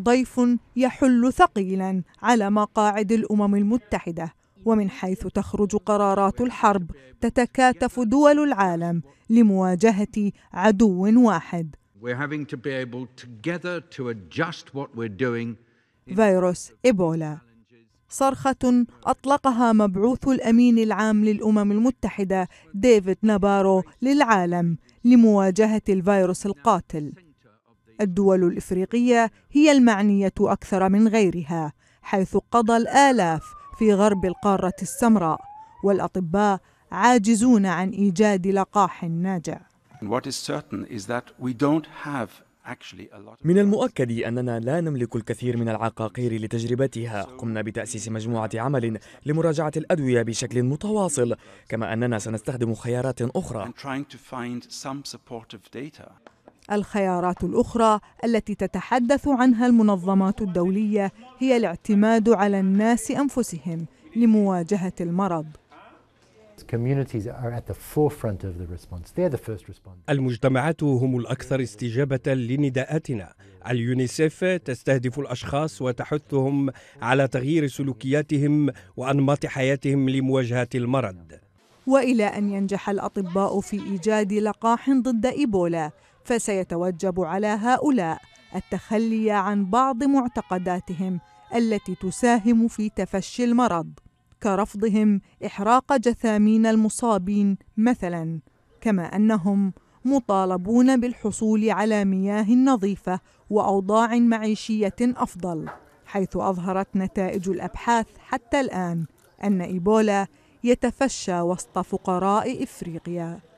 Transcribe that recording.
ضيف يحل ثقيلا على مقاعد الامم المتحده ومن حيث تخرج قرارات الحرب تتكاتف دول العالم لمواجهه عدو واحد فيروس إيبولا صرخة أطلقها مبعوث الأمين العام للأمم المتحدة ديفيد نابارو للعالم لمواجهة الفيروس القاتل الدول الإفريقية هي المعنية أكثر من غيرها حيث قضى الآلاف في غرب القارة السمراء والأطباء عاجزون عن إيجاد لقاح ناجع من المؤكد أننا لا نملك الكثير من العقاقير لتجربتها قمنا بتأسيس مجموعة عمل لمراجعة الأدوية بشكل متواصل كما أننا سنستخدم خيارات أخرى الخيارات الأخرى التي تتحدث عنها المنظمات الدولية هي الاعتماد على الناس أنفسهم لمواجهة المرض المجتمعات هم الأكثر استجابة لنداءاتنا اليونيسف تستهدف الأشخاص وتحثهم على تغيير سلوكياتهم وأنماط حياتهم لمواجهة المرض وإلى أن ينجح الأطباء في إيجاد لقاح ضد إيبولا فسيتوجب على هؤلاء التخلي عن بعض معتقداتهم التي تساهم في تفشي المرض كرفضهم احراق جثامين المصابين مثلا كما انهم مطالبون بالحصول على مياه نظيفه واوضاع معيشيه افضل حيث اظهرت نتائج الابحاث حتى الان ان ايبولا يتفشى وسط فقراء افريقيا